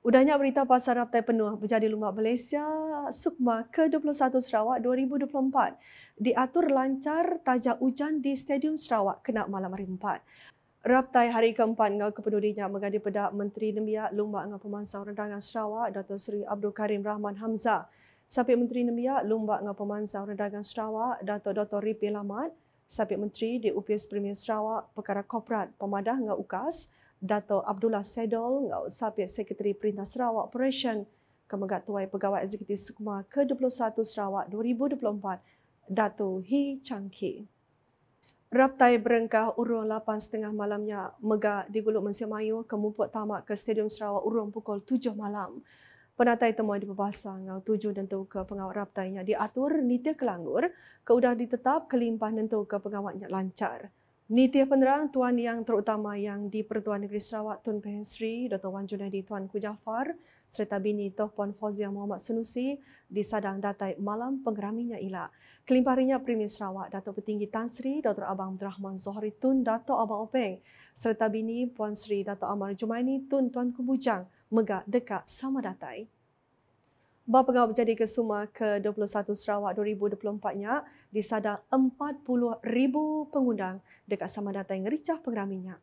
Udahnya berita pasar raptai penuh berjadi lumak Malaysia Sukma ke-21 Sarawak 2024 diatur lancar tajak hujan di Stadium Sarawak kena malam hari 4. Raptai hari keempat dengan kepenudinya mengganti peda Menteri Nembia Lumbak dengan pemansau Rendangan Sarawak Dato' Seri Abdul Karim Rahman Hamzah. Sampai Menteri Nembia Lumbak dengan pemansau Rendangan Sarawak Dato' Dr. Ripi Lamat. Sampai Menteri di UPS Premier Sarawak Perkara koperat Pemadah dengan UKAS Dato Abdullah Sedol, Sabit Sekretari Perintah Sarawak Operation, Kemegat Tuai Pegawai Eksekutif Sukma ke-21 Sarawak 2024, Dato Hi Chang Ki. Raptai berengkah urung 8 malamnya megak di Guluk Mesir Mayu kemumpuk tamak ke Stadium Sarawak urung pukul 7 malam. Penatai temuan di Pebasa ngau tujuh tentu ke pengawal raptainya diatur nitih kelanggur keudah ditetap kelimpah tentu ke pengawalnya lancar. Nitya penerang Tuan Yang Terutama Yang di-Pertuan Negeri Sarawak Tun Pahen Sri, Dr. Wan Junaidi Tuan Ku Jafar, serta bini Toh Puan Fauzia Muhammad Senusi di Sadang Datai Malam Pengeraminya Ila. Kelimparinya Premier Sarawak, Dato' Petinggi Tan Sri, Dr. Abang Abdul Rahman Zohri Tun, Datuk Abang Openg, serta bini Puan Sri, Datuk Amar Jumaini Tun Tuan Ku Bujang, Megak Dekat Sama Datai. Bar pegawai Berjadi Kesuma ke-21 Sarawak 2024-nya disadang 40,000 pengundang dekat sama datang Ricah Pengraminya.